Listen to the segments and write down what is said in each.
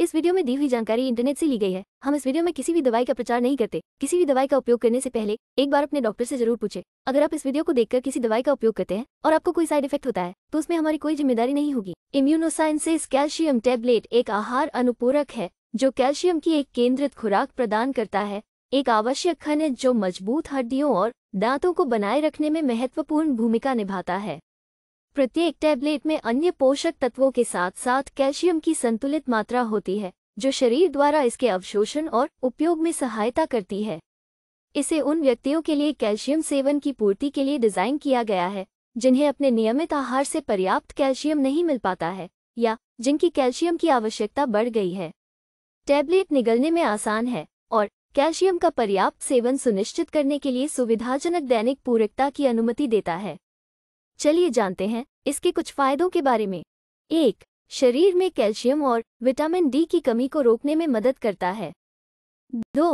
इस वीडियो में दी हुई जानकारी इंटरनेट से ली गई है हम इस वीडियो में किसी भी दवाई का प्रचार नहीं करते किसी भी दवाई का उपयोग करने से पहले एक बार अपने डॉक्टर से जरूर पूछे अगर आप इस वीडियो को देखकर किसी दवाई का उपयोग करते हैं और आपको कोई साइड इफेक्ट होता है तो उसमें हमारी कोई जिम्मेदारी नहीं होगी इम्यूनोसाइंसेस कैल्शियम टेबलेट एक आहार अनुपूरक है जो कैल्शियम की एक केंद्रित खुराक प्रदान करता है एक आवश्यक खनिज जो मजबूत हड्डियों और दांतों को बनाए रखने में महत्वपूर्ण भूमिका निभाता है प्रत्येक टैबलेट में अन्य पोषक तत्वों के साथ साथ कैल्शियम की संतुलित मात्रा होती है जो शरीर द्वारा इसके अवशोषण और उपयोग में सहायता करती है इसे उन व्यक्तियों के लिए कैल्शियम सेवन की पूर्ति के लिए डिज़ाइन किया गया है जिन्हें अपने नियमित आहार से पर्याप्त कैल्शियम नहीं मिल पाता है या जिनकी कैल्शियम की आवश्यकता बढ़ गई है टैबलेट निगलने में आसान है और कैल्शियम का पर्याप्त सेवन सुनिश्चित करने के लिए सुविधाजनक दैनिक पूरकता की अनुमति देता है चलिए जानते हैं इसके कुछ फायदों के बारे में एक शरीर में कैल्शियम और विटामिन डी की कमी को रोकने में मदद करता है दो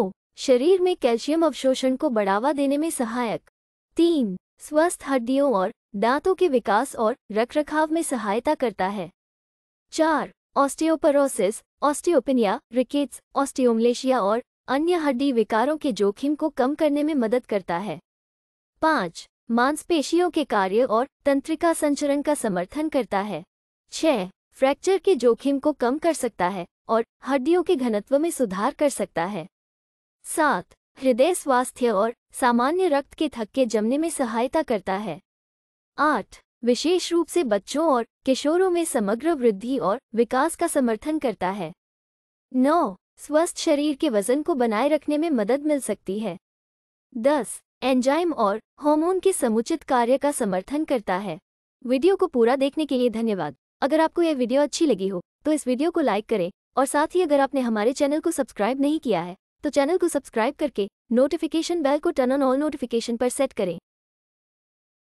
शरीर में कैल्शियम अवशोषण को बढ़ावा देने में सहायक तीन स्वस्थ हड्डियों और दांतों के विकास और रखरखाव में सहायता करता है चार ऑस्टियोपरोसिस ऑस्टियोपिनिया रिकेट्स ऑस्टियोमलेशिया और अन्य हड्डी विकारों के जोखिम को कम करने में मदद करता है पाँच मांसपेशियों के कार्य और तंत्रिका संचरण का समर्थन करता है छह फ्रैक्चर के जोखिम को कम कर सकता है और हड्डियों के घनत्व में सुधार कर सकता है सात हृदय स्वास्थ्य और सामान्य रक्त के थक्के जमने में सहायता करता है आठ विशेष रूप से बच्चों और किशोरों में समग्र वृद्धि और विकास का समर्थन करता है नौ स्वस्थ शरीर के वजन को बनाए रखने में मदद मिल सकती है दस एंजाइम और हार्मोन के समुचित कार्य का समर्थन करता है वीडियो को पूरा देखने के लिए धन्यवाद अगर आपको यह वीडियो अच्छी लगी हो तो इस वीडियो को लाइक करें और साथ ही अगर आपने हमारे चैनल को सब्सक्राइब नहीं किया है तो चैनल को सब्सक्राइब करके नोटिफिकेशन बेल को टर्न ऑन ऑल नोटिफिकेशन पर सेट करें